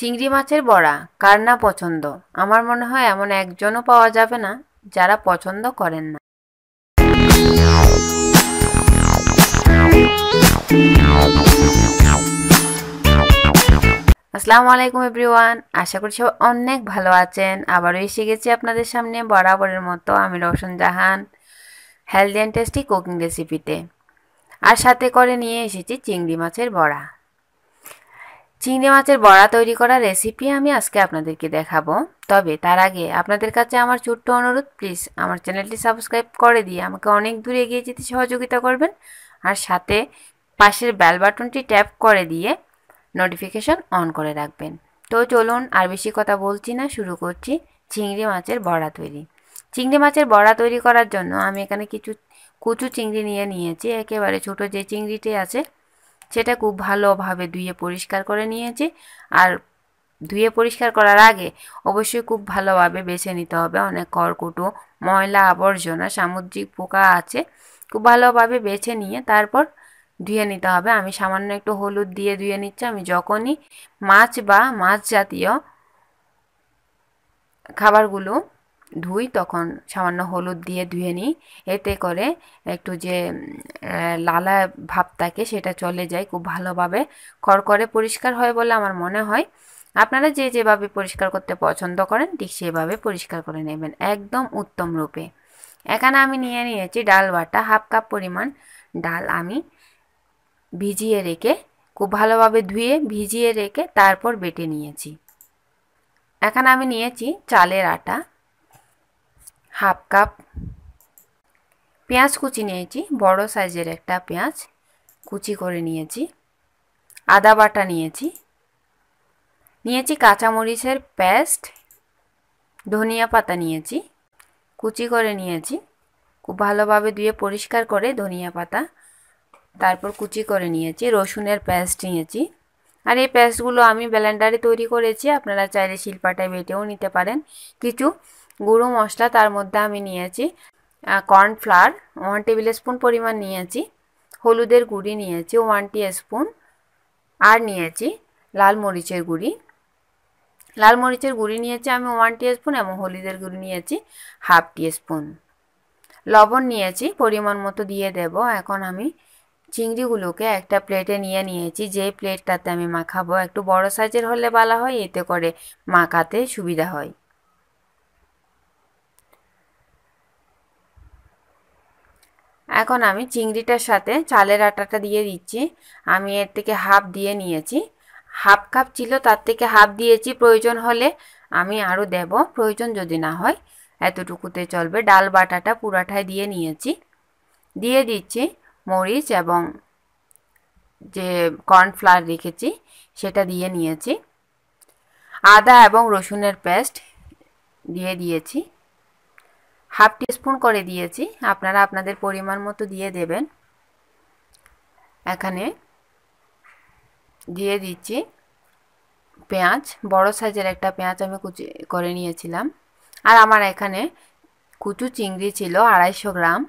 চিংড়ি মাছের বড়া কার না পছন্দ আমার মনে হয় এমন একজনও পাওয়া যাবে না যারা পছন্দ করেন না আসসালামু আলাইকুম এভরিওয়ান আশা করি সব অনেক ভালো আছেন আবারও এসে গেছি আপনাদের সামনে বরাবরের মতো আমি Roshan Jahan healthy and tasty cooking রেসিপিতে আর সাথে করে নিয়ে এসেছি চিংড়ি মাছের বড়া চিংড়ি মাছের বড়া তৈরি করার রেসিপি আমি আজকে আপনাদেরকে দেখাবো তবে তার আগে আপনাদের কাছে আমার ছোট্ট অনুরোধ প্লিজ আমার চ্যানেলটি সাবস্ক্রাইব করে দিয়ে আমাকে অনেক দূরে এগিয়ে যেতে সহযোগিতা করবেন আর সাথে পাশের বেল বাটনটি ট্যাপ করে দিয়ে নোটিফিকেশন অন করে রাখবেন তো চলুন আর বেশি কথা বলছি না শুরু করছি চিংড়ি মাছের বড়া তৈরি চিংড়ি মাছের বড়া তৈরি করার জন্য আমি এখানে কিছু কুচু চিংড়ি নিয়ে নিয়েছি একেবারে ছোট যে চিংড়িটি আছে সেটা খুব ভালোভাবে ধুয়ে পরিষ্কার করে নিয়েছি আর ধুয়ে পরিষ্কার করার আগে অবশ্যই খুব ভালোভাবে বেছে নিতে হবে অনেক করকুটো ময়লা আবর্জনা সামুদ্রিক পোকা আছে খুব ভালোভাবে বেছে নিয়ে তারপর ধুয়ে নিতে হবে আমি সামান্য একটু হলুদ দিয়ে ধুয়ে নিচ্ছি আমি যখনই মাছ বা মাছ জাতীয় খাবারগুলো ধুই তখন সামান্য হলুদ দিয়ে ধুয়ে নিই এতে করে একটু যে লালা ভাব থাকে সেটা চলে যায় খুব ভালোভাবে খড়করে পরিষ্কার হয় বলে আমার মনে হয় আপনারা যে যেভাবে পরিষ্কার করতে পছন্দ করেন ঠিক সেভাবে পরিষ্কার করে নেবেন একদম উত্তম রূপে এখানে আমি নিয়ে নিয়েছি ডাল বাটা হাফ কাপ পরিমাণ ডাল আমি ভিজিয়ে রেখে খুব ভালোভাবে ধুয়ে ভিজিয়ে রেখে তারপর বেটে নিয়েছি এখানে আমি নিয়েছি চালের আটা হাফ কাপ পেঁয়াজ কুচি নিয়েছি বড় সাইজের একটা পেঁয়াজ কুচি করে নিয়েছি আদা বাটা নিয়েছি নিয়েছি কাঁচামরিচের পেস্ট ধনিয়া পাতা নিয়েছি কুচি করে নিয়েছি খুব ভালোভাবে ধুয়ে পরিষ্কার করে ধনিয়া পাতা তারপর কুচি করে নিয়েছি রসুনের পেস্ট নিয়েছি আর এই পেস্টগুলো আমি ব্লেন্ডারে তৈরি করেছি আপনারা চাইলে শিল্পাটায় বেটেও নিতে পারেন কিছু গুঁড়ো মশলা তার মধ্যে আমি নিয়েছি কর্নফ্লাওয়ার ওয়ান টেবিল স্পুন পরিমাণ নিয়েছি হলুদের গুঁড়ি নিয়েছি ওয়ান টি স্পুন আর নিয়েছি লাল মরিচের গুঁড়ি লাল মরিচের গুঁড়ি নিয়েছি আমি ওয়ান টি স্পুন এবং হলুদের গুঁড়ি নিয়েছি হাফ টি স্পুন লবণ নিয়েছি পরিমাণ মতো দিয়ে দেব এখন আমি চিংড়িগুলোকে একটা প্লেটে নিয়ে নিয়েছি যে প্লেটটাতে আমি মাখাবো একটু বড় সাইজের হলে বলা হয় এতে করে মাখাতে সুবিধা হয় এখন আমি চিংড়িটার সাথে চালের আটাটা দিয়ে দিচ্ছি আমি এর থেকে হাফ দিয়ে নিয়েছি হাফ কাপ ছিল তার থেকে হাফ দিয়েছি প্রয়োজন হলে আমি আরও দেব প্রয়োজন যদি না হয় এতটুকুতে চলবে ডাল বাটাটা পুরাঠায় দিয়ে নিয়েছি দিয়ে দিচ্ছি মরিচ এবং যে কর্নফ্লাওয়ার রেখেছি সেটা দিয়ে নিয়েছি আদা এবং রসুনের পেস্ট দিয়ে দিয়েছি হাফ টিস্পুন করে দিয়েছি আপনারা আপনাদের পরিমাণ মতো দিয়ে দেবেন এখানে দিয়ে দিচ্ছি পেঁয়াজ বড় সাইজের একটা পেঁয়াজ আমি কুচি করে নিয়েছিলাম আর আমার এখানে কুচু চিংড়ি ছিল আড়াইশো গ্রাম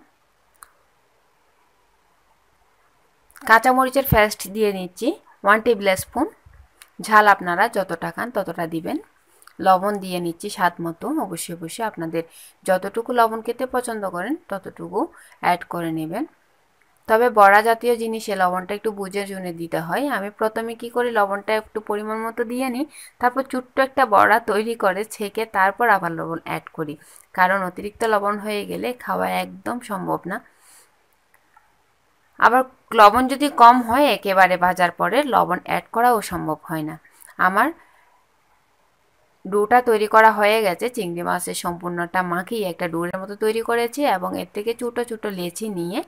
কাঁচামরিচের ফেস্ট দিয়ে নিচ্ছি ওয়ান টেবিল স্পুন ঝাল আপনারা যতটা খান ততটা দিবেন লবণ দিয়ে নিচ্ছি স্বাদ মতো অবশ্যই অবশ্যই আপনাদের যতটুকু লবণ খেতে পছন্দ করেন ততটুকু অ্যাড করে নেবেন তবে বড়া জাতীয় জিনিসে লবণটা একটু বুঝে শুনে দিতে হয় আমি প্রথমে কি করি লবণটা একটু পরিমাণ মতো দিয়ে নিই তারপর ছোট্ট একটা বড়া তৈরি করে ছেঁকে তারপর আবার লবণ অ্যাড করি কারণ অতিরিক্ত লবণ হয়ে গেলে খাওয়া একদম সম্ভব না আবার লবণ যদি কম হয় একেবারে ভাজার পরে লবণ অ্যাড করাও সম্ভব হয় না আমার ডোটা তৈরি করা হয়ে গেছে চিংড়ি মাছের সম্পূর্ণটা মাখিয়ে একটা ডোরের মতো তৈরি করেছি এবং এর থেকে ছোটো ছোটো লেচি নিয়ে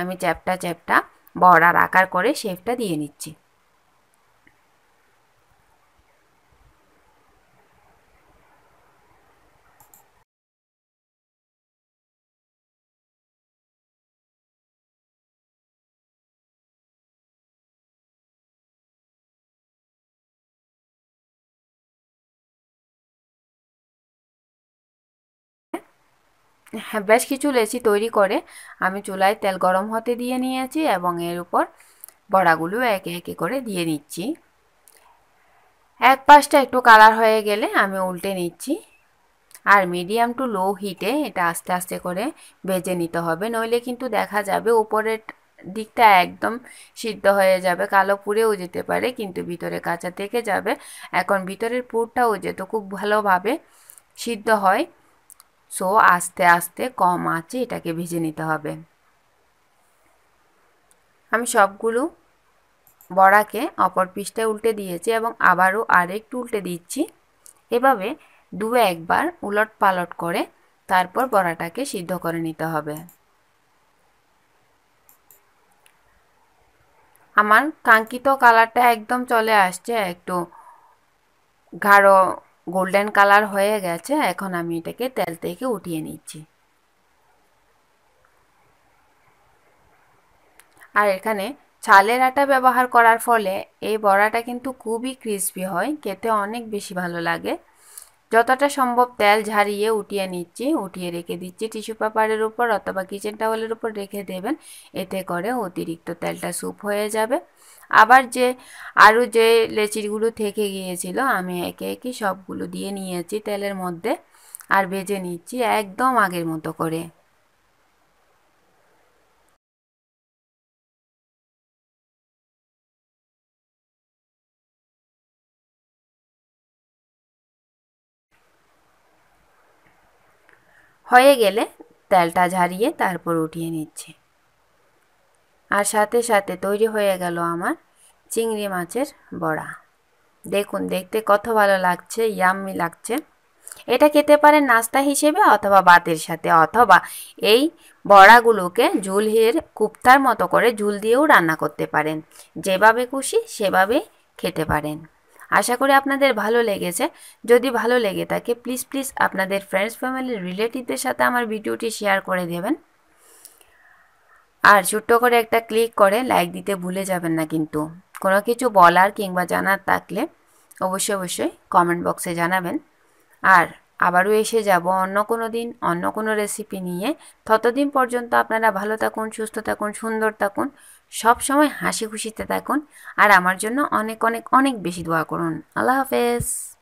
আমি চ্যাপটা চ্যাপটা বড়ার আকার করে শেপটা দিয়ে নিচ্ছি হ্যাঁ বেশ কিছু লেচি তৈরি করে আমি চুলায় তেল গরম হতে দিয়ে নিয়েছি এবং এর উপর বড়াগুলো একে একে করে দিয়ে নিচ্ছি এক পাশটা একটু কালার হয়ে গেলে আমি উল্টে নিচ্ছি আর মিডিয়াম টু লো হিটে এটা আস্তে আস্তে করে ভেজে নিতে হবে নইলে কিন্তু দেখা যাবে উপরের দিকটা একদম সিদ্ধ হয়ে যাবে কালো পুড়েও যেতে পারে কিন্তু ভিতরে কাঁচা থেকে যাবে এখন ভিতরের পুরটাও যেহেতু খুব ভালোভাবে সিদ্ধ হয় সো আস্তে আস্তে কম আঁচে এটাকে ভেজে নিতে হবে আমি সবগুলো বড়াকে অপর পিসটায় উল্টে দিয়েছি এবং আবারও আরেকটু উল্টে দিচ্ছি এভাবে দু একবার উলট পালট করে তারপর বড়াটাকে সিদ্ধ করে নিতে হবে আমার কাঙ্ক্ষিত কালারটা একদম চলে আসছে একটু গাঢ় গোল্ডেন কালার হয়ে গেছে এখন আমি এটাকে তেল থেকে উঠিয়ে নিচ্ছি আর এখানে চালের আটা ব্যবহার করার ফলে এই বড়াটা কিন্তু খুবই ক্রিসপি হয় খেতে অনেক বেশি ভালো লাগে যতটা সম্ভব তেল ঝারিয়ে উঠিয়ে নিচ্ছি উঠিয়ে রেখে দিচ্ছি টিস্যু পেপারের উপর অথবা কিচেন টাওয়ালের উপর রেখে দেবেন এতে করে অতিরিক্ত তেলটা স্যুপ হয়ে যাবে আবার যে আরও যে লেচিরগুলো থেকে গিয়েছিল আমি একে একে সবগুলো দিয়ে নিয়েছি তেলের মধ্যে আর ভেজে নিচ্ছি একদম আগের মতো করে হয়ে গেলে তেলটা ঝারিয়ে তারপর উঠিয়ে নিচ্ছে আর সাথে সাথে তৈরি হয়ে গেল আমার চিংড়ি মাছের বড়া দেখুন দেখতে কত ভালো লাগছে ইয়াম্মি লাগছে এটা খেতে পারেন নাস্তা হিসেবে অথবা বাতের সাথে অথবা এই বড়াগুলোকে হের কুপ্তার মতো করে ঝুল দিয়েও রান্না করতে পারেন যেভাবে খুশি সেভাবে খেতে পারেন আশা করি আপনাদের ভালো লেগেছে যদি ভালো লেগে থাকে প্লিজ প্লিজ আপনাদের ফ্রেন্ডস ফ্যামিলির রিলেটিভদের সাথে আমার ভিডিওটি শেয়ার করে দেবেন আর ছোট্ট করে একটা ক্লিক করে লাইক দিতে ভুলে যাবেন না কিন্তু কোনো কিছু বলার কিংবা জানার থাকলে অবশ্যই অবশ্যই কমেন্ট বক্সে জানাবেন আর আবারও এসে যাব অন্য কোনো দিন অন্য কোনো রেসিপি নিয়ে ততদিন পর্যন্ত আপনারা ভালো থাকুন সুস্থ থাকুন সুন্দর থাকুন সব সময় হাসি খুশিতে থাকুন আর আমার জন্য অনেক অনেক অনেক বেশি দোয়া করুন আল্লাহ হাফেজ